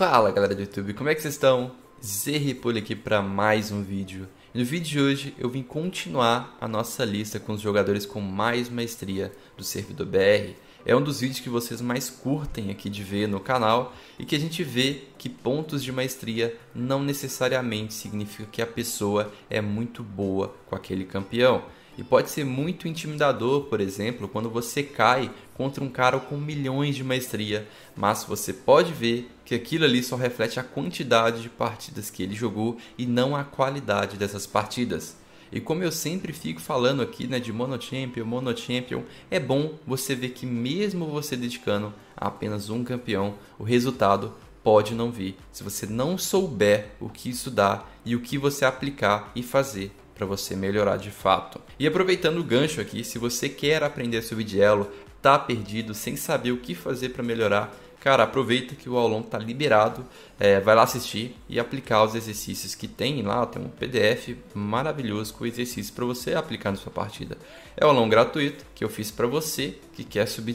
Fala galera do YouTube, como é que vocês estão? Zerripolho aqui para mais um vídeo. E no vídeo de hoje eu vim continuar a nossa lista com os jogadores com mais maestria do servidor BR. É um dos vídeos que vocês mais curtem aqui de ver no canal e que a gente vê que pontos de maestria não necessariamente significa que a pessoa é muito boa com aquele campeão. E pode ser muito intimidador, por exemplo, quando você cai contra um cara com milhões de maestria, mas você pode ver que aquilo ali só reflete a quantidade de partidas que ele jogou e não a qualidade dessas partidas. E como eu sempre fico falando aqui, né, de Mono Champion, Mono Champion, é bom você ver que mesmo você dedicando a apenas um campeão, o resultado pode não vir se você não souber o que isso dá e o que você aplicar e fazer para você melhorar de fato. E aproveitando o gancho aqui, se você quer aprender sobre Dielo, tá perdido, sem saber o que fazer para melhorar, cara, aproveita que o aulão tá liberado, é, vai lá assistir e aplicar os exercícios que tem lá, tem um PDF maravilhoso com exercícios para você aplicar na sua partida. É o aulão gratuito que eu fiz para você que quer subir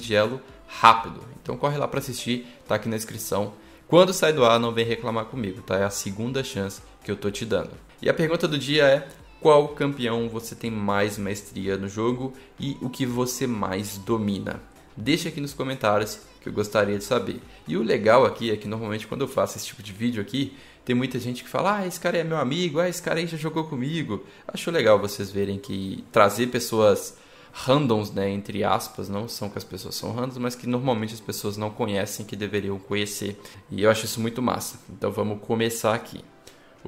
rápido. Então corre lá para assistir, tá aqui na descrição. Quando sai do ar, não vem reclamar comigo, tá? É a segunda chance que eu tô te dando. E a pergunta do dia é: qual campeão você tem mais maestria no jogo e o que você mais domina. Deixe aqui nos comentários que eu gostaria de saber. E o legal aqui é que normalmente quando eu faço esse tipo de vídeo aqui, tem muita gente que fala: "Ah, esse cara é meu amigo, ah, esse cara aí já jogou comigo". Acho legal vocês verem que trazer pessoas randoms, né, entre aspas, não são que as pessoas são randoms, mas que normalmente as pessoas não conhecem que deveriam conhecer. E eu acho isso muito massa. Então vamos começar aqui.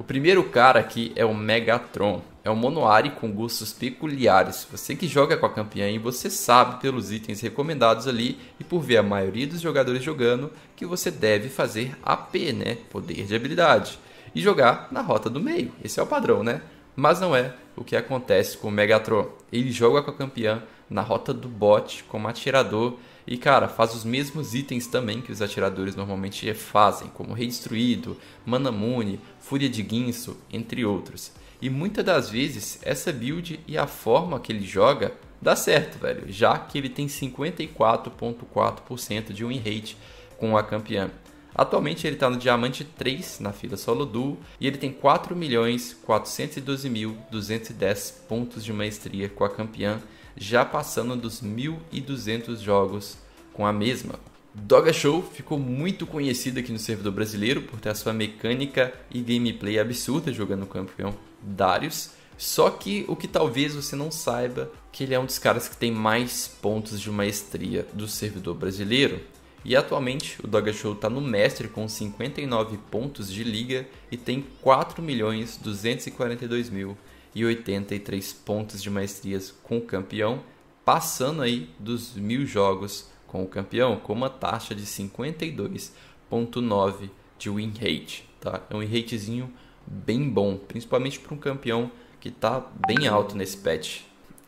O primeiro cara aqui é o Megatron. É um Monoari com gostos peculiares. Você que joga com a campeã e você sabe pelos itens recomendados ali e por ver a maioria dos jogadores jogando que você deve fazer AP, né? Poder de habilidade. E jogar na rota do meio. Esse é o padrão, né? Mas não é o que acontece com o Megatron. Ele joga com a campeã na rota do bot como atirador e cara, faz os mesmos itens também que os atiradores normalmente fazem, como Rei Destruído, Manamune, Fúria de Guinso, entre outros. E muitas das vezes essa build e a forma que ele joga dá certo, velho, já que ele tem 54.4% de win rate com a campeã. Atualmente ele está no diamante 3 na fila solo duo e ele tem 4.412.210 pontos de maestria com a campeã, já passando dos 1.200 jogos com a mesma. Doga Show ficou muito conhecido aqui no servidor brasileiro por ter a sua mecânica e gameplay absurda jogando o campeão Darius. Só que o que talvez você não saiba, que ele é um dos caras que tem mais pontos de maestria do servidor brasileiro. E atualmente o Doga Show está no mestre com 59 pontos de liga e tem 4.242.083 pontos de maestrias com o campeão, passando aí dos mil jogos com o campeão, com uma taxa de 52.9 de win rate. Tá? É um win ratezinho bem bom, principalmente para um campeão que está bem alto nesse patch.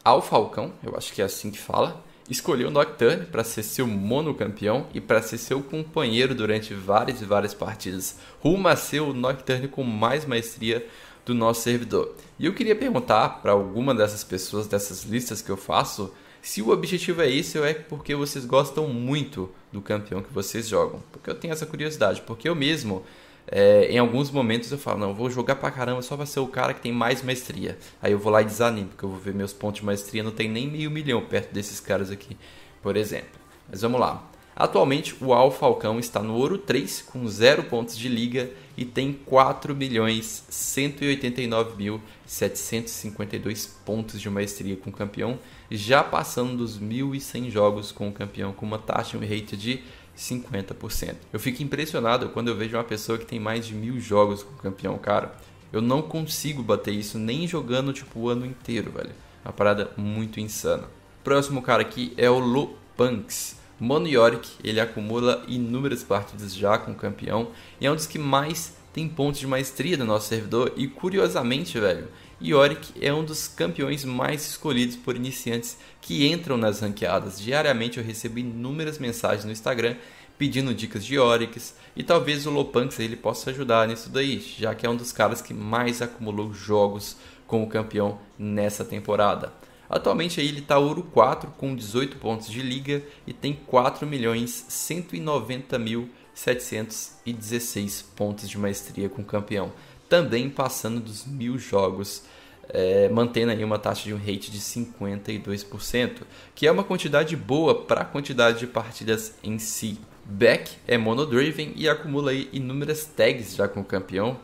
Ao Falcão, eu acho que é assim que fala, escolheu Nocturne para ser seu monocampeão e para ser seu companheiro durante várias e várias partidas, rumo a ser o Nocturne com mais maestria do nosso servidor. E eu queria perguntar para alguma dessas pessoas dessas listas que eu faço se o objetivo é esse ou é porque vocês gostam muito do campeão que vocês jogam. Porque eu tenho essa curiosidade, porque eu mesmo é, em alguns momentos eu falo, não, eu vou jogar pra caramba só pra ser o cara que tem mais maestria. Aí eu vou lá e desanimo, porque eu vou ver meus pontos de maestria, não tem nem meio milhão perto desses caras aqui, por exemplo. Mas vamos lá. Atualmente o Al Falcão está no ouro 3 com 0 pontos de liga e tem 4.189.752 pontos de maestria com o campeão, já passando dos 1.100 jogos com o campeão com uma taxa e um rate de 50%. Eu fico impressionado quando eu vejo uma pessoa que tem mais de mil jogos com o campeão, cara. Eu não consigo bater isso nem jogando tipo o ano inteiro, velho. Uma parada muito insana. Próximo cara aqui é o Lopunks. Mono York, ele acumula inúmeras partidas já com o campeão e é um dos que mais tem pontos de maestria do nosso servidor e curiosamente, velho, Yorick é um dos campeões mais escolhidos por iniciantes que entram nas ranqueadas. Diariamente eu recebo inúmeras mensagens no Instagram pedindo dicas de Yorick e talvez o Lopunks ele possa ajudar nisso daí, já que é um dos caras que mais acumulou jogos com o campeão nessa temporada. Atualmente ele está ouro 4 com 18 pontos de liga e tem 4 milhões 190 mil 716 pontos de maestria com o campeão também passando dos mil jogos, é, mantendo aí uma taxa de um rate de 52%, que é uma quantidade boa para a quantidade de partidas em si. Beck é monodriven e acumula aí inúmeras tags já com o campeão,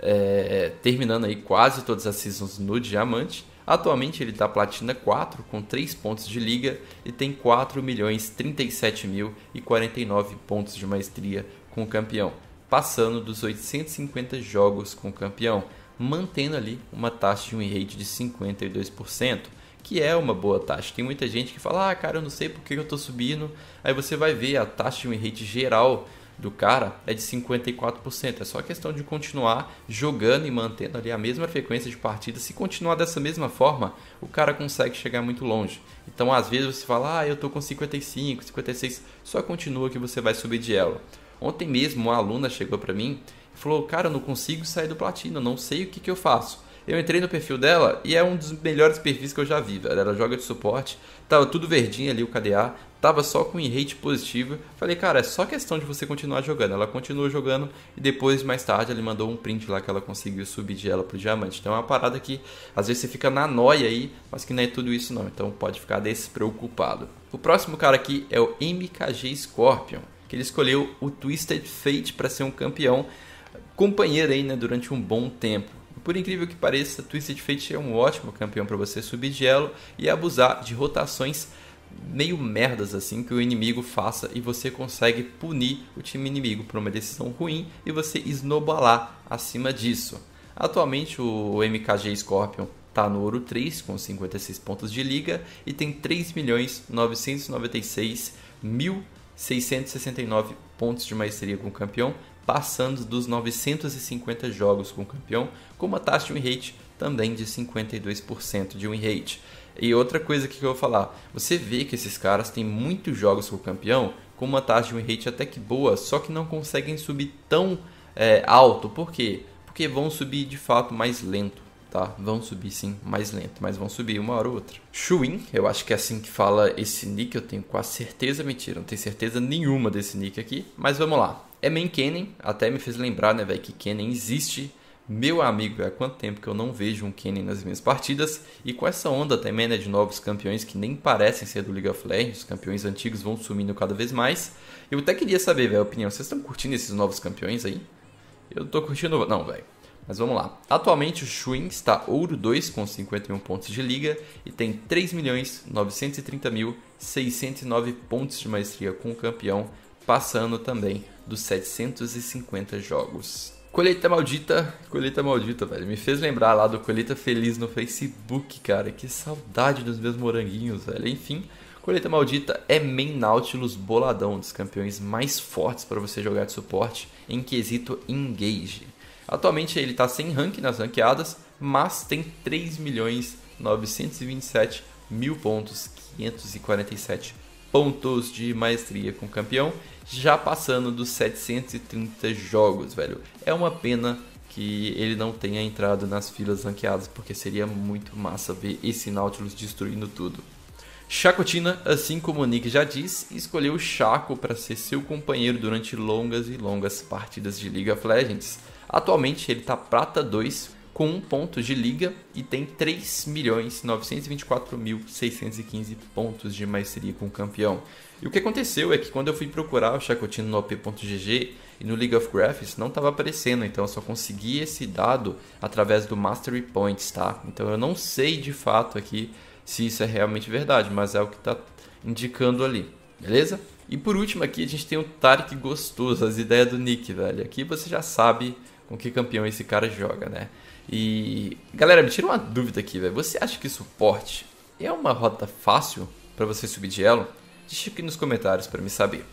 é, terminando aí quase todas as seasons no diamante. Atualmente ele está platina 4 com 3 pontos de liga e tem 4 milhões 37 mil e 49 pontos de maestria com o campeão passando dos 850 jogos com o campeão, mantendo ali uma taxa de win rate de 52%, que é uma boa taxa. Tem muita gente que fala: "Ah, cara, eu não sei por que eu tô subindo". Aí você vai ver a taxa de win rate geral do cara é de 54%. É só questão de continuar jogando e mantendo ali a mesma frequência de partida. Se continuar dessa mesma forma, o cara consegue chegar muito longe. Então, às vezes você fala: "Ah, eu tô com 55, 56". Só continua que você vai subir de elo. Ontem mesmo uma aluna chegou para mim e falou: Cara, eu não consigo sair do platino, não sei o que, que eu faço. Eu entrei no perfil dela e é um dos melhores perfis que eu já vi. Ela joga de suporte, tava tudo verdinho ali o KDA, tava só com um rate positivo. Falei, cara, é só questão de você continuar jogando. Ela continuou jogando e depois, mais tarde, ele mandou um print lá que ela conseguiu subir de ela pro diamante. Então é uma parada que às vezes você fica na noia aí, mas que não é tudo isso não. Então pode ficar despreocupado. O próximo cara aqui é o MKG Scorpion que ele escolheu o Twisted Fate para ser um campeão companheiro aí, né, durante um bom tempo. Por incrível que pareça, Twisted Fate é um ótimo campeão para você subir de e abusar de rotações meio merdas assim que o inimigo faça e você consegue punir o time inimigo por uma decisão ruim e você snowballar acima disso. Atualmente o MKG Scorpion está no ouro 3 com 56 pontos de liga e tem 3.996.000 milhões mil 669 pontos de maestria com o campeão, passando dos 950 jogos com o campeão, com uma taxa de win rate também de 52% de win rate. E outra coisa que eu vou falar, você vê que esses caras têm muitos jogos com o campeão, com uma taxa de win rate até que boa, só que não conseguem subir tão é, alto. Por quê? Porque vão subir de fato mais lento tá? Vão subir sim, mais lento, mas vão subir uma hora ou outra. Shuin, eu acho que é assim que fala esse nick, eu tenho quase certeza, mentira, não tenho certeza nenhuma desse nick aqui, mas vamos lá. É main Kennen, até me fez lembrar, né, velho, que Kennen existe. Meu amigo, há quanto tempo que eu não vejo um Kennen nas minhas partidas, e com essa onda também, né, de novos campeões que nem parecem ser do League of Legends, os campeões antigos vão sumindo cada vez mais. Eu até queria saber, velho, a opinião, vocês estão curtindo esses novos campeões aí? Eu tô curtindo. Não, velho. Mas vamos lá. Atualmente o Schwinn está ouro 2 com 51 pontos de liga e tem 3.930.609 pontos de maestria com o campeão, passando também dos 750 jogos. Colheita maldita, colheita maldita, velho. Me fez lembrar lá do Colheita Feliz no Facebook, cara. Que saudade dos meus moranguinhos, velho. Enfim, Colheita Maldita é main Nautilus boladão, dos campeões mais fortes para você jogar de suporte em quesito engage. Atualmente ele está sem ranking nas ranqueadas, mas tem 3 milhões 927 mil pontos, 547 pontos de maestria com o campeão, já passando dos 730 jogos, velho. É uma pena que ele não tenha entrado nas filas ranqueadas, porque seria muito massa ver esse Nautilus destruindo tudo. Chacotina, assim como o Nick já diz, escolheu Chaco para ser seu companheiro durante longas e longas partidas de League of Legends. Atualmente ele está prata 2 com 1 um ponto de liga e tem 3.924.615 pontos de maestria com o campeão. E o que aconteceu é que quando eu fui procurar o Chacotino no OP.GG e no League of Graphs não estava aparecendo, então eu só consegui esse dado através do Mastery Points, tá? Então eu não sei de fato aqui se isso é realmente verdade, mas é o que está indicando ali, beleza? E por último aqui a gente tem o Tark Gostoso, as ideias do Nick, velho. Aqui você já sabe com que campeão esse cara joga, né? E galera, me tira uma dúvida aqui, velho. Você acha que suporte é uma rota fácil para você subir de elo? Deixa aqui nos comentários para me saber.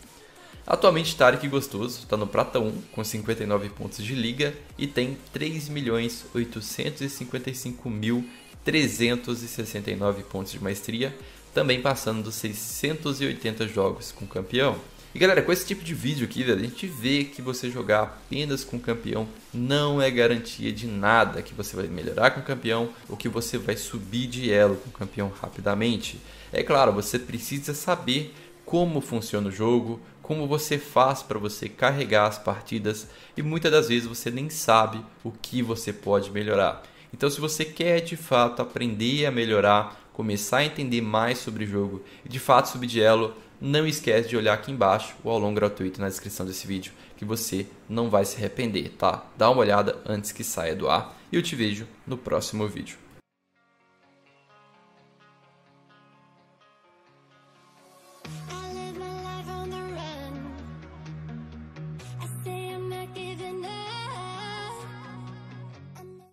Atualmente Tarek Gostoso está no Prata 1 com 59 pontos de liga e tem 3.855.369 pontos de maestria, também passando dos 680 jogos com campeão. E galera, com esse tipo de vídeo aqui, a gente vê que você jogar apenas com campeão não é garantia de nada, que você vai melhorar com campeão ou que você vai subir de elo com campeão rapidamente. É claro, você precisa saber como funciona o jogo, como você faz para você carregar as partidas e muitas das vezes você nem sabe o que você pode melhorar. Então, se você quer de fato aprender a melhorar, começar a entender mais sobre o jogo e de fato subir de elo, não esquece de olhar aqui embaixo o aulão gratuito na descrição desse vídeo, que você não vai se arrepender, tá? Dá uma olhada antes que saia do ar e eu te vejo no próximo vídeo.